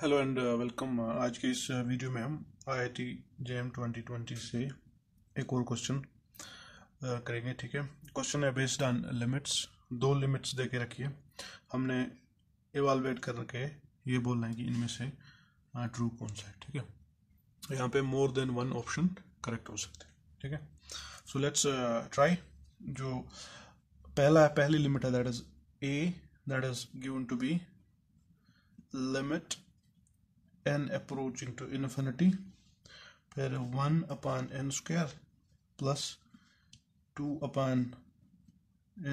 hello and welcome आज के इस वीडियो uh, में हम I I T J M twenty twenty से एक और क्वेश्चन uh, करेंगे ठीक है क्वेश्चन है बेस्ड ऑन लिमिट्स दो लिमिट्स दे के रखिए हमने एवालवेट करके ये बोलना है कि इनमें से ट्रू uh, कौन सा है ठीक है यहाँ पे more than one option correct हो सकते हैं ठीक है सो लेट्स ट्राई जो पहला है पहली लिमिट है that is a that is given to be limit n approaching to infinity फिर one upon n square plus two upon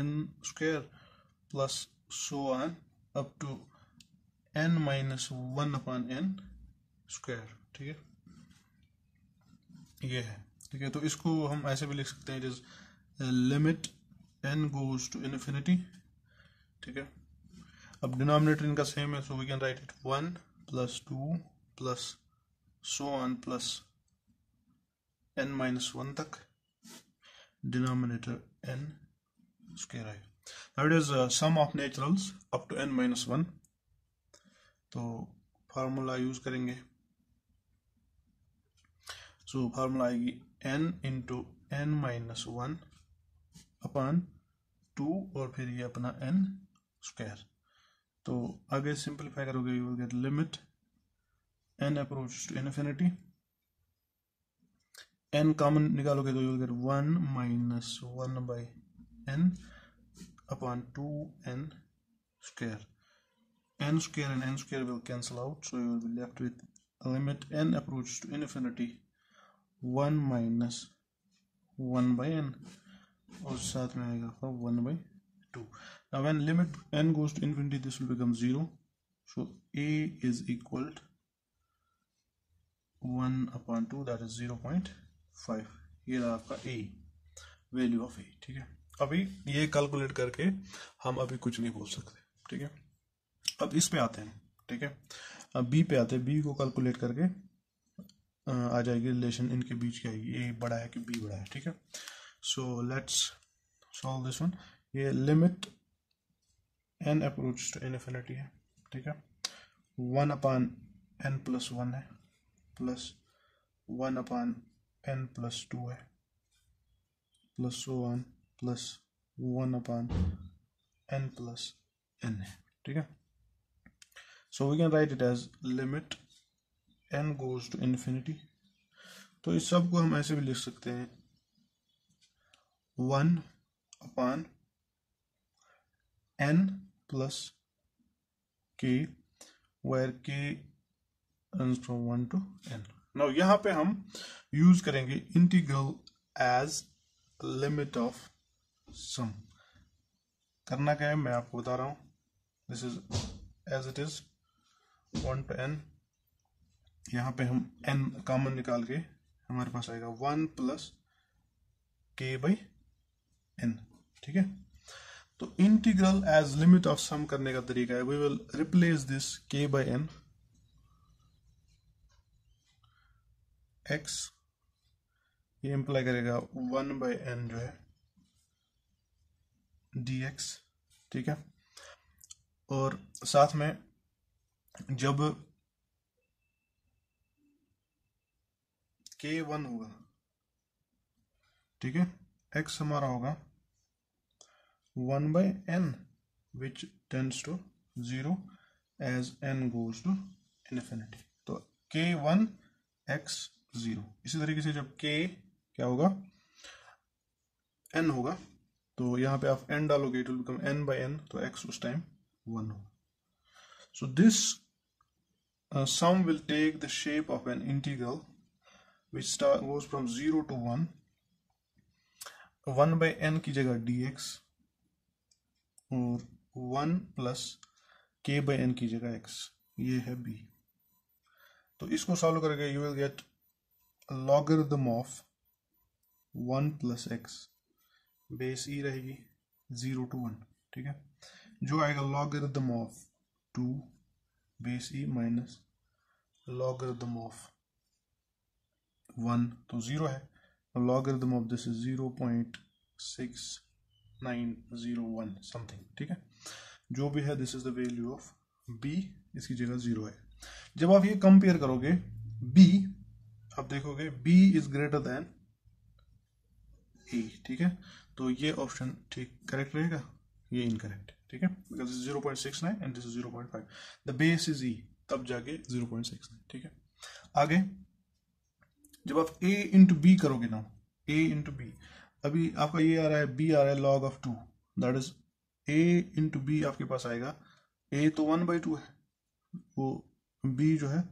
n square plus so on up to n minus one upon n square ठीक है ये है ठीक है तो इसको हम ऐसे भी लिख सकते हैं it is limit n goes to infinity ठीक है अब डिनोमिनेटर इनका सेम है so we can write it one plus 2 plus so on plus n minus 1 तक denominator n square आएगा now it is uh, sum of naturals up to n minus 1 तो formula use करेंगे so so, formula आएगी n into n minus one upon two और फिर ये अपना n square तो आगे सिंपलीफाई करोगे you will get limit n approach to infinity n common निकालोगे तो you will get one minus one by n upon two n square n square and n square will cancel out so you will be left with limit n approach to infinity 1 तो minus 1 by n और साथ में आएगा आपका 1 by 2 now when limit n goes to infinity this will become zero so a is equal to 1 upon 2 that is 0 0.5 here रहा a value of a ठीक है अभी ये calculate करके हम अभी कुछ नहीं बोल सकते ठीक है अब इस पे आते हैं ठीक है अब b पे आते हैं b को कैलकुलेट करके आ जाएगी रिलेशन इनके बीच की आएगी ए बड़ा है कि बी बड़ा है ठीक है so let's solve this one ये limit n approach to infinity है ठीक है one upon n plus one है plus one upon n plus two है plus one plus one upon n plus n है ठीक है so we can write it as limit n goes to infinity तो इस सब को हम ऐसे भी लिख सकते हैं one upon n plus k where k runs from 1 to n now यहाँ पे हम यूज करेंगे integral as limit of sum करना क्या है मैं आपको बता रहा हूं this is as it is one two n यहां पे हम एन कॉमन निकाल के हमारे पास आएगा one plus k by n ठीक है तो integral as limit of sum करने का तरीका है we will replace this k by n x ये इंप्लाई करेगा वन बाय एन जो है डी एक्स ठीक है और साथ में जब के वन होगा ठीक है एक्स हमारा होगा 1 by n which tends to 0 as n goes to infinity तो k1 x 0 इसी तरीके से जब k क्या होगा n होगा तो यहाँ पे आप n डालोगे it will become n by n तो x उस टाइम 1 होगा सो दिस sum will take the shape of an integral which start, goes from 0 to 1 1 by n की जगह dx और one plus k by n की जगह एक्स ये है बी तो इसको सॉल्व करके यू विल गेट दम of one plus x base e रहेगी जीरो टू वन ठीक है जो आएगा logarithm of two base e minus दम ऑफ वन तो ज़ीरो है दम of this is zero point six nine something ठीक है जो भी है this is the value of b इसकी जगह ज़ीरो है जब आप ये कंपेयर करोगे बी आप देखोगे b is greater than a ठीक है तो ये ऑप्शन ठीक करेक्ट रहेगा ये इनकरेक्ट ठीक है because zero point six nine and this zero point five the base is e तब जाके जीरो पॉइंट सिक्स नाइन ठीक है आगे जब आप ए इंटू बी करोगे ना ए इंटू बी अभी आपका ये आ रहा है बी आ रहा है log of two that is a into b आपके पास आएगा ए तो वन बाई टू है वो बी जो है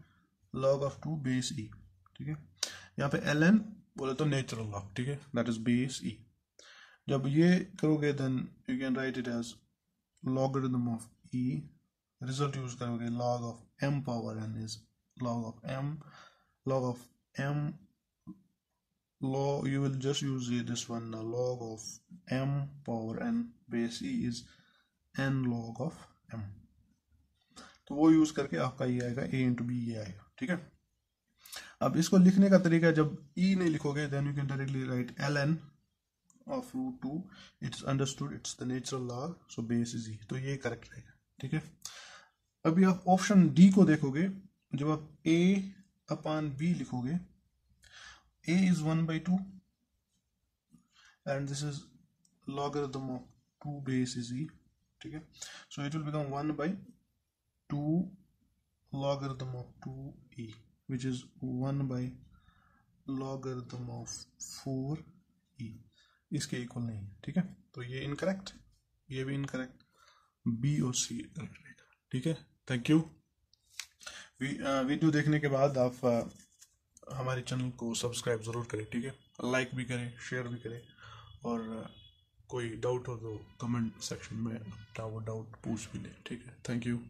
log of two base e ठीक है यहाँ पे एल एन बोले तो नेचुरल लॉग ठीक है दैट इज बेस ई जब ये करोगे then you can write it as logarithm of e result use करोगे log of m power n is log of m log of m log you will just use this one the log of m power n base e is n log of m तो वो use करके आपका ये आएगा ए into B ये आएगा ठीक है अब इसको लिखने का तरीका जब ई e नहीं लिखोगे then you can directly write l n of root two it's understood it's the natural log so base is e तो ये करेक्ट रहेगा ठीक है अभी आप ऑप्शन डी को देखोगे जब आप ए अपान बी लिखोगे a is 1 by 2 and this is logarithm of 2 base is e okay so it will become 1 by 2 logarithm of 2 e which is 1 by logarithm of 4e इसके equal नहीं है ठीक है तो ये इनकरेक्ट ये भी इनकरेक्ट बी और सी ठीक है थैंक यू वीडियो देखने के बाद आप हमारे चैनल को सब्सक्राइब ज़रूर करें ठीक है लाइक भी करें शेयर भी करें और कोई डाउट हो तो कमेंट सेक्शन में अपना वो डाउट पूछ भी लें ठीक है थैंक यू